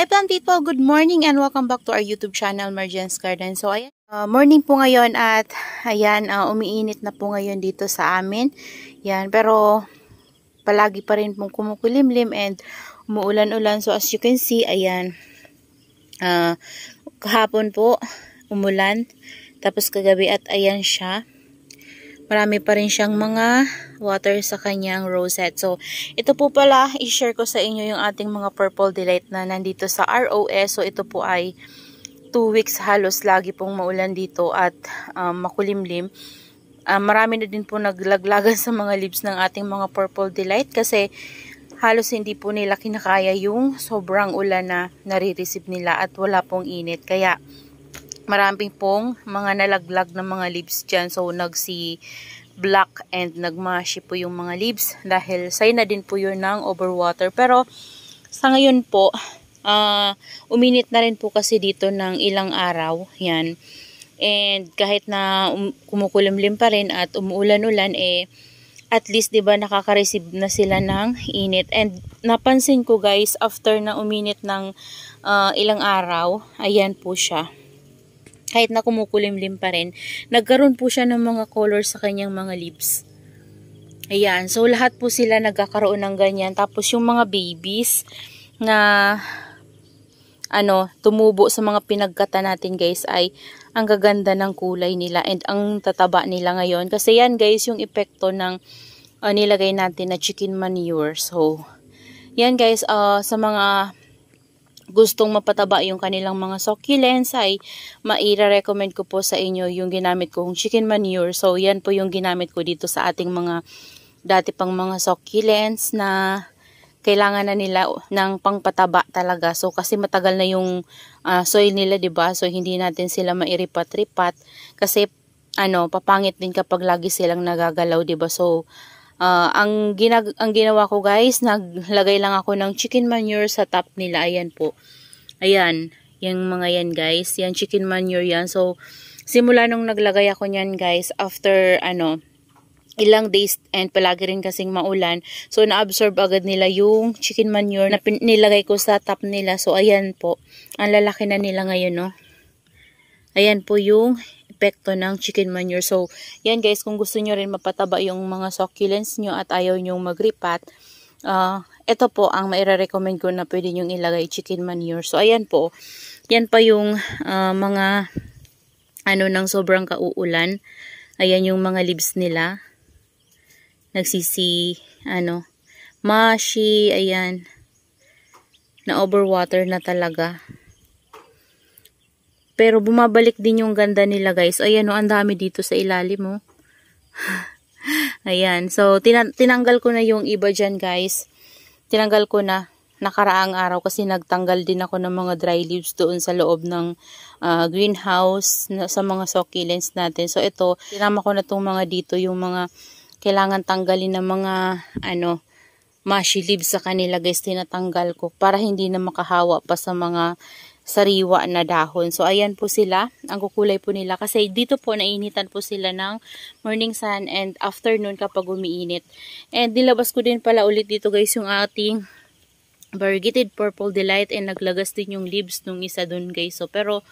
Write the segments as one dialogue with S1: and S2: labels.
S1: Evan people, good morning and welcome back to our YouTube channel, Mergens Garden. So, ayan, uh, morning po ngayon at ayan, uh, umiinit na po ngayon dito sa amin. Yan, pero palagi pa rin pong kumukulimlim and umuulan-ulan. So, as you can see, ayan, uh, kahapon po, umulan. Tapos kagabi at ayan siya marami pa rin siyang mga water sa kanyang rosette. So, ito po pala, i-share ko sa inyo yung ating mga purple delight na nandito sa ROS. So, ito po ay 2 weeks halos lagi pong maulan dito at um, makulimlim. Um, marami na din po naglaglagan sa mga leaves ng ating mga purple delight kasi halos hindi po nila kinakaya yung sobrang ulan na nare-receive nila at wala pong init. Kaya, maraming pong mga nalaglag ng mga leaves dyan. So, nagsi black and nagmashi po yung mga leaves dahil sign na din po yun ng overwater. Pero, sa ngayon po, uh, uminit na rin po kasi dito ng ilang araw. Yan. And kahit na um, kumukulimlim pa rin at umuulan-ulan, eh, at least 'di ba nakaka-receive na sila ng init and napansin ko guys after na uminit ng uh, ilang araw ayan po siya kahit na kumukulimlim pa rin, nagkaroon po siya ng mga color sa kanyang mga lips. Ayan, so lahat po sila nagkakaroon ng ganyan. Tapos yung mga babies na ano, tumubo sa mga pinagkata natin guys ay ang gaganda ng kulay nila and ang tataba nila ngayon. Kasi yan guys yung epekto ng uh, nilagay natin na chicken manure. So, yan guys, uh, sa mga gustong mapataba yung kanilang mga succulents ay maire-recommend ko po sa inyo yung ginamit kong chicken manure. So yan po yung ginamit ko dito sa ating mga dati pang mga succulents na kailangan na nila ng pangpataba talaga. So kasi matagal na yung uh, soil nila 'di ba? So hindi natin sila mairipat-ripat kasi ano, papangit din kapag lagi silang nagagalaw 'di ba? So Uh, ang, ginag ang ginawa ko guys, naglagay lang ako ng chicken manure sa top nila. Ayan po. Ayan. Yung mga yan guys. Yan chicken manure yan. So, simula nung naglagay ako niyan guys, after ano, ilang days and palagi rin kasing maulan. So, na-absorb agad nila yung chicken manure na nilagay ko sa top nila. So, ayan po. Ang lalaki na nila ngayon, no? Ayan po yung epekto ng chicken manure. So, yan guys, kung gusto nyo rin mapataba yung mga succulents nyo at ayaw nyo magripat, uh, ah, ito po ang maire-recommend ko na pwede nyo ilagay chicken manure. So, ayan po. Yan pa yung uh, mga ano nang sobrang kauulan. Ayan yung mga leaves nila. Nagsisi, ano, mashi, ayan. Na overwater na talaga. Pero bumabalik din yung ganda nila guys. Ayan o, ang dami dito sa ilalim o. Oh. Ayan. So, tina tinanggal ko na yung iba dyan guys. Tinanggal ko na nakaraang araw kasi nagtanggal din ako ng mga dry leaves doon sa loob ng uh, greenhouse na, sa mga succulents natin. So ito, tinama ko na tong mga dito yung mga kailangan tanggalin ng mga ano mushy leaves sa kanila guys tinatanggal ko para hindi na makahawa pa sa mga sariwa na dahon. So, ayan po sila. Ang kukulay po nila. Kasi dito po, nainitan po sila ng morning sun and afternoon kapag umiinit. And nilabas ko din pala ulit dito guys yung ating variegated purple delight and naglagas din yung leaves nung isa dun guys. So, pero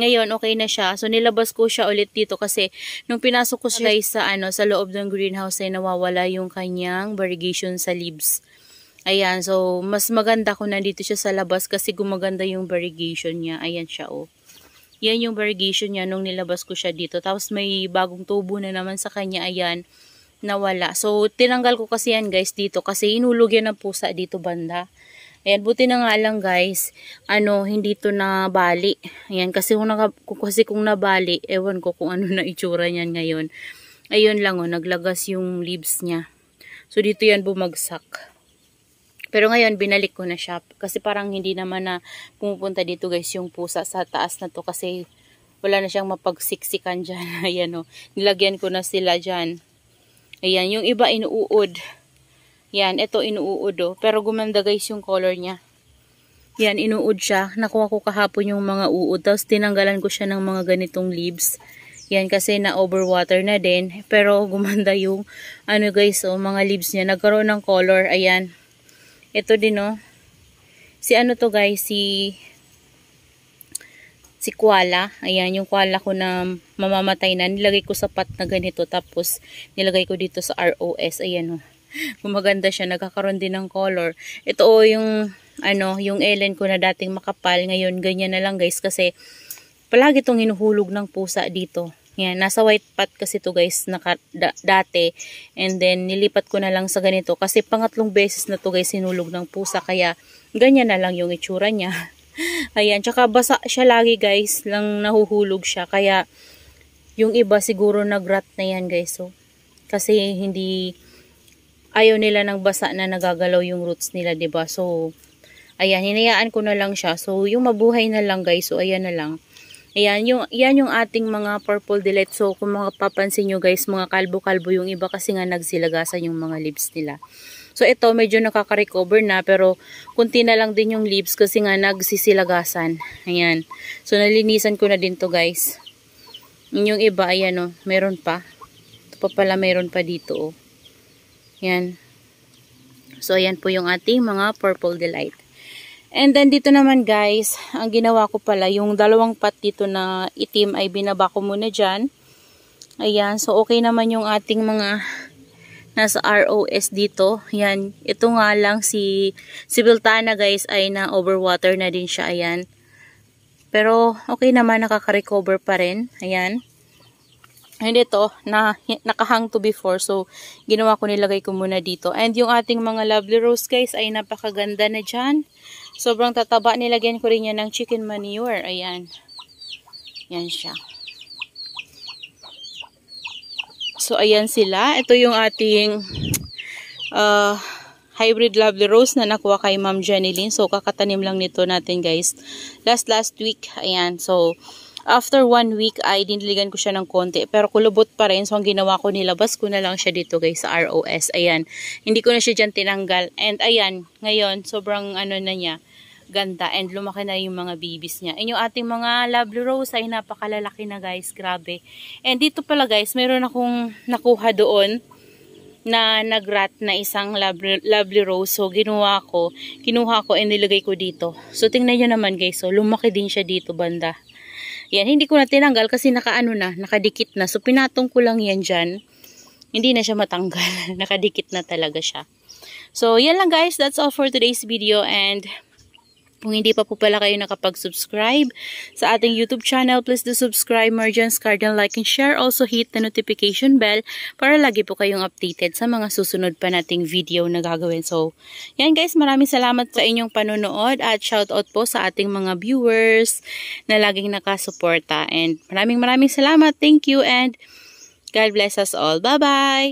S1: ngayon okay na siya. So nilabas ko siya ulit dito kasi nung pinasok ko siya sa ano sa loob ng greenhouse ay nawawala yung kanyang variegation sa leaves. Ayan, so mas maganda kung nandito siya sa labas kasi gumaganda yung variegation niya. Ayan siya oh. Yan yung variegation niya nung nilabas ko siya dito. Tapos may bagong tubo na naman sa kanya. Ayan, nawala. So tinanggal ko kasi yan guys dito kasi inulog yan ng pusa dito banda. Ayan, buti na nga lang guys, ano, hindi to nabali. Ayan, kasi kung, naka, kasi kung nabali, ewan ko kung ano na itsura niyan ngayon. Ayun lang oh, naglagas yung leaves niya. So dito yan bumagsak. Pero ngayon, binalik ko na siya. Kasi parang hindi naman na pumupunta dito guys yung pusa sa taas na to. Kasi wala na siyang mapagsiksikan dyan. Ayan o. Oh. Nilagyan ko na sila dyan. Ayan. Yung iba inuud. Yan. Ito inuud o. Oh. Pero gumanda guys yung color niya. Yan. Inuud siya. Nakuha ko kahapon yung mga uod. Tapos tinanggalan ko siya ng mga ganitong leaves. Yan kasi na overwater na din. Pero gumanda yung ano guys o oh, mga leaves niya. Nagkaroon ng color. Ayan. Ito din oh. Si ano to guys, si si koala. Ayan, yung koala ko na mamamatay na. Nilagay ko sa pot na ganito. Tapos, nilagay ko dito sa ROS. Ayan oh. Gumaganda siya. Nagkakaroon din ng color. Ito oh, yung ano, yung Ellen ko na dating makapal. Ngayon, ganyan na lang guys. Kasi, palagi itong hinuhulog ng pusa dito. Yan, nasa white pot kasi to guys naka, da, dati. And then nilipat ko na lang sa ganito kasi pangatlong beses na to guys sinulog ng pusa kaya ganyan na lang yung itsura niya. Ayan, tsaka basa siya lagi guys, lang nahuhulog siya kaya yung iba siguro nagrat na yan guys. So, oh. kasi hindi ayaw nila ng basa na nagagalaw yung roots nila, 'di ba? So ayan, hinayaan ko na lang siya. So yung mabuhay na lang guys. So ayan na lang. Ayan, yung, yan yung ating mga purple delight. So, kung mapapansin nyo guys, mga kalbo-kalbo yung iba kasi nga nagsilagasan yung mga lips nila. So, ito medyo nakaka-recover na pero kunti na lang din yung lips kasi nga nagsisilagasan. Ayan. So, nalinisan ko na din to guys. Yung iba, ayan o, oh, meron pa. Ito pa pala meron pa dito o. Oh. Ayan. So, ayan po yung ating mga purple delight. And then dito naman guys, ang ginawa ko pala, yung dalawang pot dito na itim ay binaba ko muna dyan. Ayan, so okay naman yung ating mga nasa ROS dito. Ayan, ito nga lang si, si Biltana guys ay na overwater na din siya, ayan. Pero okay naman, nakaka-recover pa rin, ayan. And ito, na, nakahang to before. So, ginawa ko nilagay ko muna dito. And yung ating mga lovely rose guys ay napakaganda na dyan. Sobrang tataba. Nilagyan ko rin yan ng chicken manure. Ayan. Yan siya. So, ayan sila. Ito yung ating uh, hybrid lovely rose na nakuha kay Ma'am Janeline. So, kakatanim lang nito natin guys. Last last week. Ayan. So, After one week ay dinligan ko siya ng konti pero kulubot pa rin so ang ginawa ko nilabas ko na lang siya dito guys sa ROS. Ayan. Hindi ko na siya dyan tinanggal. And ayan, ngayon sobrang ano na niya ganda and lumaki na yung mga babies niya. And yung ating mga lovely rose ay napakalalaki na guys. Grabe. And dito pala guys, meron akong nakuha doon na nagrat na isang lovely, lovely rose. So, ginawa ko, kinuha ko and nilagay ko dito. So, tingnan niyo naman guys. So, lumaki din siya dito banda. Yan, hindi ko na tinanggal kasi nakaano na, nakadikit na. So, pinatong ko lang yan dyan. Hindi na siya matanggal. nakadikit na talaga siya. So, yan lang guys. That's all for today's video and kung hindi pa po pala kayo nakapag-subscribe sa ating YouTube channel, please do subscribe, merge, Merchants Cardinal, like and share. Also hit the notification bell para lagi po kayong updated sa mga susunod pa nating video na gagawin. So, yan guys, maraming salamat sa inyong panonood at shoutout po sa ating mga viewers na laging nakasuporta. And maraming maraming salamat. Thank you and God bless us all. Bye-bye!